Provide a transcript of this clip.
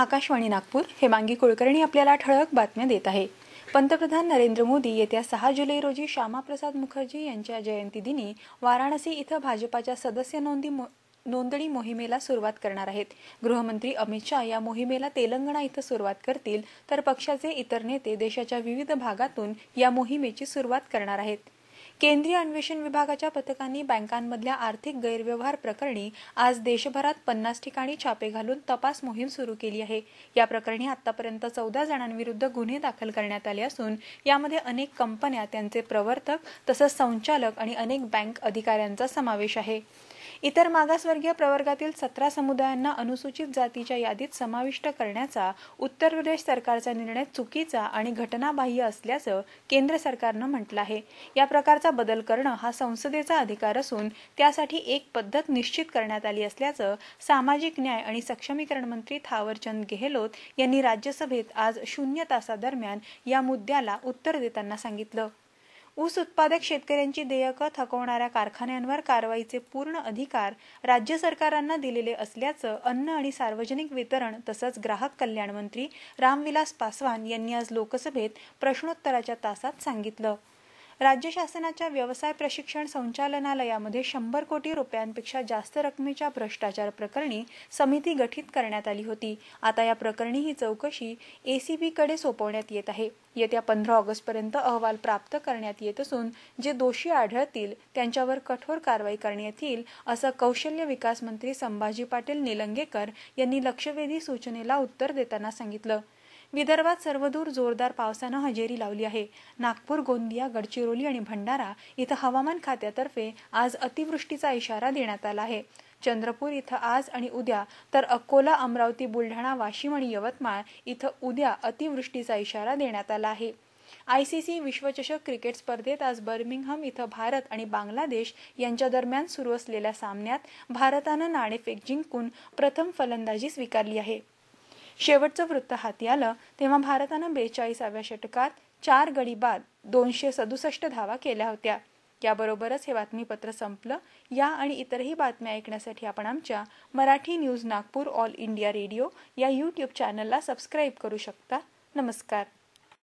आकाशवाणी नागपूर हेमांगी कुलकर्णी आपल्याला ठळक बातम्या देत आहे पंतप्रधान नरेंद्र मोदी येत्या सहा जुलै रोजी श्यामाप्रसाद मुखर्जी यांच्या जयंतीदिनी वाराणसी इथं भाजपाच्या सदस्य नोंदी मो... नोंदणी मोहिमेला सुरुवात करणार आहेत गृहमंत्री अमित शाह या मोहिमेला तेलंगणा इथं सुरुवात करतील तर पक्षाचे इतर नेते देशाच्या विविध भागातून या मोहिमेची सुरुवात करणार आहेत केंद्रीय अन्वेषण विभागाच्या पथकांनी बँकांमधल्या आर्थिक गैरव्यवहार प्रकरणी आज देशभरात पन्नास ठिकाणी छापे घालून तपास मोहीम सुरू केली आहे या प्रकरणी आतापर्यंत चौदा जणांविरुद्ध गुन्हे दाखल करण्यात आले असून यामध्ये अनेक कंपन्या त्यांचे प्रवर्तक तसंच संचालक आणि अनेक बँक अधिकाऱ्यांचा समावेश आहे इतर मागासवर्गीय प्रवर्गातील सतरा समुदायांना अनुसूचित जातीच्या यादीत समाविष्ट करण्याचा उत्तर प्रदेश सरकारचा निर्णय चुकीचा आणि घटनाबाह्य असल्याचं केंद्र सरकारनं म्हटलं आहे या प्रकारचा बदल करणं हा संसदेचा अधिकार असून त्यासाठी एक पद्धत निश्चित करण्यात आली असल्याचं सामाजिक न्याय आणि सक्षमीकरण मंत्री थावरचंद गेहलोत यांनी राज्यसभेत आज शून्य तासादरम्यान या मुद्द्याला उत्तर देताना सांगितलं ऊस उत्पादक शेतकऱ्यांची देयकं थकवणाऱ्या कारखान्यांवर कारवाईचे पूर्ण अधिकार राज्य सरकारांना दिलेले असल्याचं अन्न आणि सार्वजनिक वितरण तसंच ग्राहक कल्याण मंत्री रामविलास पासवान यांनी आज लोकसभेत प्रश्नोत्तराच्या तासात सांगितलं राज्य शासनाच्या व्यवसाय प्रशिक्षण संचालनालयामध्ये शंभर कोटी रुपयांपेक्षा जास्त रकमेच्या भ्रष्टाचार प्रकरणी समिती गठीत करण्यात आली होती आता या प्रकरणी ही चौकशी एसीबीकडे सोपवण्यात येत आहे येत्या पंधरा ऑगस्टपर्यंत अहवाल प्राप्त करण्यात येत असून जे दोषी आढळतील त्यांच्यावर कठोर कारवाई करण्यात येईल असं कौशल्य विकास मंत्री संभाजी पाटील निलंगेकर यांनी लक्षवेधी सूचनेला उत्तर देताना सांगितलं विदर्भात सर्वदूर जोरदार पावसानं हजेरी लावली आहे नागपूर गोंदिया गडचिरोली आणि भंडारा इथं हवामान खात्यातर्फे आज अतिवृष्टीचा इशारा देण्यात आला आहे चंद्रपूर इथं आज आणि उद्या तर अकोला अमरावती बुलढाणा वाशिम आणि यवतमाळ इथं उद्या अतिवृष्टीचा इशारा देण्यात आला आहे आयसीसी विश्वचषक क्रिकेट स्पर्धेत आज बर्मिंगहम इथं भारत आणि बांगलादेश यांच्या दरम्यान सुरू असलेल्या सामन्यात भारतानं नाणेफेक जिंकून प्रथम फलंदाजी स्वीकारली आहे शेवटचं वृत्त हाती आलं तेव्हा भारतानं बेचाळीसाव्या षटकात चार गडी बाद दोनशे सदुसष्ट धावा केल्या होत्या याबरोबरच हे बातमीपत्र संपलं या आणि इतरही बातम्या ऐकण्यासाठी आपण आमच्या Marathi news Nagpur all India radio या यूट्यूब चॅनलला सबस्क्राईब करू शकता नमस्कार